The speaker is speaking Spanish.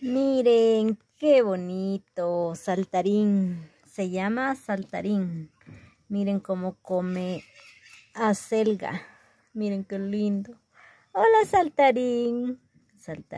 Miren, qué bonito saltarín. Se llama saltarín. Miren cómo come acelga. Miren qué lindo. Hola saltarín. Saltarín.